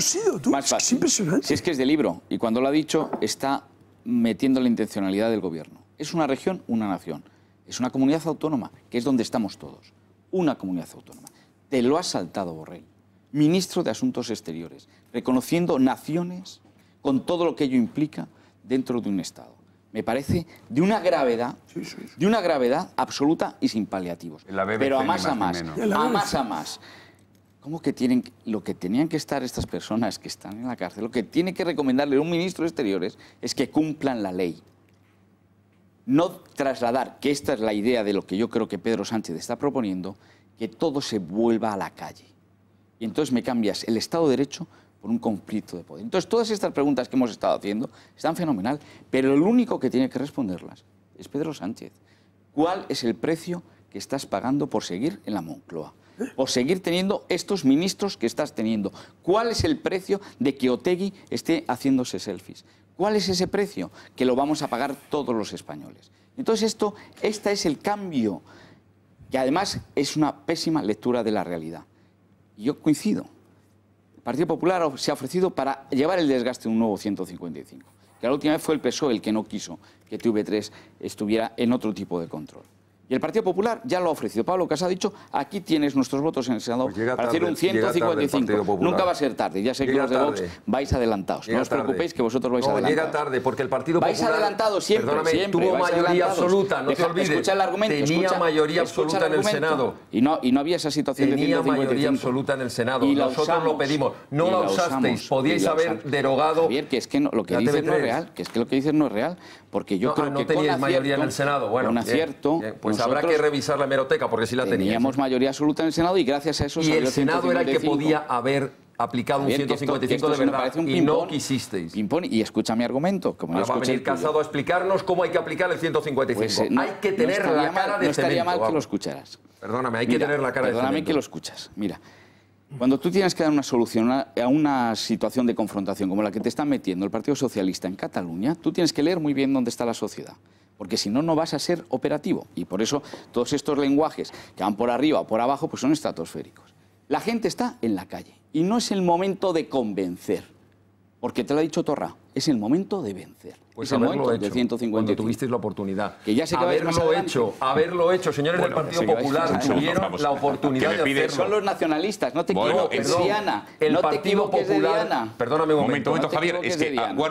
Es, Si es que es de libro, y cuando lo ha dicho, está metiendo la intencionalidad del gobierno. Es una región, una nación. Es una comunidad autónoma, que es donde estamos todos. Una comunidad autónoma. Te lo ha saltado Borrell, ministro de Asuntos Exteriores, reconociendo naciones con todo lo que ello implica dentro de un Estado. Me parece de una gravedad, de una gravedad absoluta y sin paliativos. Pero a más, a más a más, a más ¿Cómo que tienen lo que tenían que estar estas personas que están en la cárcel? Lo que tiene que recomendarle un ministro de Exteriores es que cumplan la ley. No trasladar, que esta es la idea de lo que yo creo que Pedro Sánchez está proponiendo, que todo se vuelva a la calle. Y entonces me cambias el Estado de Derecho por un conflicto de poder. Entonces todas estas preguntas que hemos estado haciendo están fenomenal, pero el único que tiene que responderlas es Pedro Sánchez. ¿Cuál es el precio que estás pagando por seguir en la Moncloa? o seguir teniendo estos ministros que estás teniendo? ¿Cuál es el precio de que Otegui esté haciéndose selfies? ¿Cuál es ese precio? Que lo vamos a pagar todos los españoles. Entonces, esto, este es el cambio, que además es una pésima lectura de la realidad. Yo coincido. El Partido Popular se ha ofrecido para llevar el desgaste de un nuevo 155, que la última vez fue el PSOE el que no quiso que TV3 estuviera en otro tipo de control. Y el Partido Popular ya lo ha ofrecido. Pablo Casado ha dicho, aquí tienes nuestros votos en el Senado pues para hacer un 155. Nunca va a ser tarde. Ya sé que los de Vox vais adelantados. no os preocupéis que vosotros vais no, adelantados. Llega tarde porque el Partido Popular... Vais adelantados siempre, siempre. tuvo mayoría absoluta, no te olvides. Escucha el argumento. Tenía mayoría absoluta en el, Senado. Y no, y no había esa situación de 155. mayoría absoluta en el Senado. Y Nosotros lo pedimos. No la usasteis. Podíais haber derogado... Javier, que es que lo que dices no es real. Que es que lo que dices no es real. Porque yo creo ah, que con No mayoría en el Senado. Bueno, un acierto... Pues pues habrá que revisar la hemeroteca, porque sí la teníamos. Teníamos mayoría absoluta en el Senado y gracias a eso... Y el Senado era el que podía haber aplicado un 155 de verdad y no quisisteis. y escucha mi argumento. Como Ahora va a venir Casado a explicarnos cómo hay que aplicar el 155. Pues, eh, hay que tener la cara de de No estaría mal que lo escucharas. Perdóname, hay que tener la cara de Perdóname que lo escuchas. Mira, cuando tú tienes que dar una solución a una situación de confrontación como la que te está metiendo el Partido Socialista en Cataluña, tú tienes que leer muy bien dónde está la sociedad porque si no, no vas a ser operativo. Y por eso todos estos lenguajes que van por arriba o por abajo, pues son estratosféricos. La gente está en la calle y no es el momento de convencer, porque te lo ha dicho Torra, es el momento de vencer. Pues es el momento de 155. Cuando tuvisteis la oportunidad. Que ya se haberlo hecho, haberlo hecho, señores del Partido Popular, tuvieron la oportunidad de hacerlo. Son los nacionalistas, no te bueno, equivoques, Diana. El no Partido te Popular. Diana. Perdóname un momento. momento Javier, es que